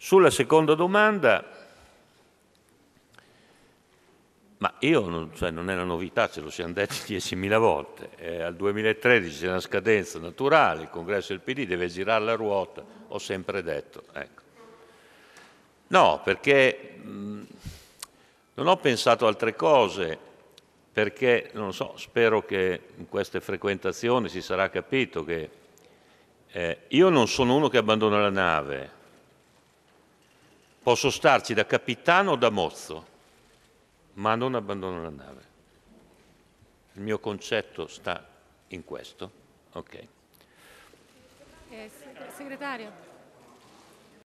Sulla seconda domanda, ma io non, cioè non è una novità, ce lo siamo detti 10.000 volte, eh, al 2013 c'è una scadenza naturale, il congresso del PD deve girare la ruota, ho sempre detto. Ecco. No, perché mh, non ho pensato altre cose, perché non so, spero che in queste frequentazioni si sarà capito che eh, io non sono uno che abbandona la nave, Posso starci da capitano o da mozzo, ma non abbandono la nave. Il mio concetto sta in questo. Ok. Eh, segretario.